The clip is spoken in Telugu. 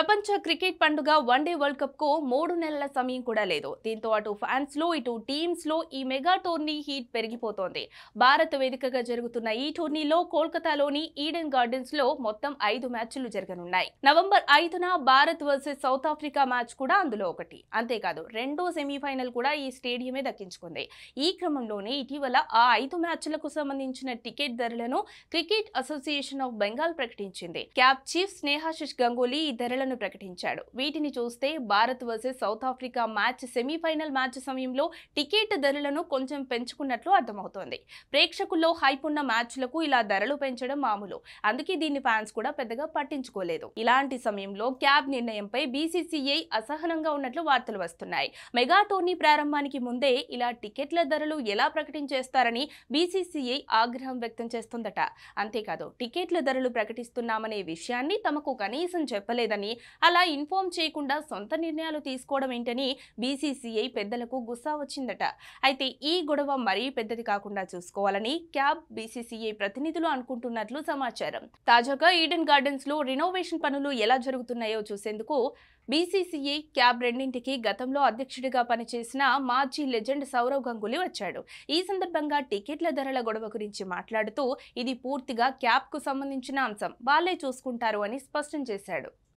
ప్రపంచ క్రికెట్ పండుగ వన్డే వరల్డ్ కప్ కు మూడు నెలల సమయం కూడా లేదు దీంతో అటు ఫ్యాన్స్ లో ఇటు టీమ్స్ లో ఈ మెగా టోర్నీ హీట్ పెరిగిపోతోంది భారత్ వేదికగా జరుగుతున్న ఈ టోర్నీలో కోల్కతాలోని ఈడెన్ గార్డెన్స్ లో మొత్తం ఐదు మ్యాచ్లు జరగనున్నాయి నవంబర్ ఐదున Bharat versus South Africa match కూడా అందులో ఒకటి అంతేకాదు రెండో సెమీఫైనల్ కూడా ఈ స్టేడియమే దక్కించుకుంది ఈ క్రమంలోనే ఇటీవల ఆ ఐదు మ్యాచ్లకు సంబంధించిన టికెట్ ధరలను క్రికెట్ అసోసియేషన్ ఆఫ్ బెంగాల్ ప్రకటించింది క్యాప్ చీఫ్ స్నేహాశిష్ గంగూలీ ఈ ధరలను ఫలితాలను ప్రకటించాడు వీటిని చూస్తే Bharat versus South Africa match semifinal match సమయంలో టికెట్ ధరలను కొంచెం పెంచుకున్నట్లు అర్థమవుతోంది ప్రేక్షకుల్లో హైప్ ఉన్న మ్యాచ్లకు ఇలా ధరలు పెంచడం మామూలు అందుకే దీన్ని ఫ్యాన్స్ కూడా పెద్దగా పట్టించుకోలేదు ఇలాంటి సమయంలో క్యాబ్ నిర్ణయంపై బీసీసీఐ అసహనంగా ఉన్నట్లు వార్తలు వస్తున్నాయి మెగా టోర్నీ ప్రారంభానికి ముందే ఇలా టికెట్ల ధరలు ఎలా ప్రకటించేస్తారని బీసీసీఐ ఆగ్రహం వ్యక్తం చేస్తుందట అంతేకాదు టికెట్ల ధరలు ప్రకటిస్తున్నామనే విషయాన్ని తమకు కనీసం చెప్పలేదని అలా ఇన్ఫార్మ్ చేయకుండా సొంత నిర్ణయాలు తీసుకోవడం ఏంటని బీసీసీఐ పెద్దలకు గుస్సా వచ్చిందట అయితే ఈ గొడవ మరీ పెద్దది కాకుండా చూసుకోవాలని క్యాబ్ బీసీసీఐ ప్రతినిధులు అనుకుంటున్నట్లు సమాచారం తాజాగా ఈడెన్ గార్డెన్స్ లో రినోవేషన్ పనులు ఎలా జరుగుతున్నాయో చూసేందుకు బీసీసీఐ క్యాబ్ రెండింటికి గతంలో అధ్యక్షుడిగా పనిచేసిన మాజీ లెజెండ్ సౌరవ్ గంగులీ వచ్చాడు ఈ సందర్భంగా టికెట్ల ధరల గొడవ గురించి మాట్లాడుతూ ఇది పూర్తిగా క్యాబ్కు సంబంధించిన అంశం వాళ్లే చూసుకుంటారు అని స్పష్టం చేశాడు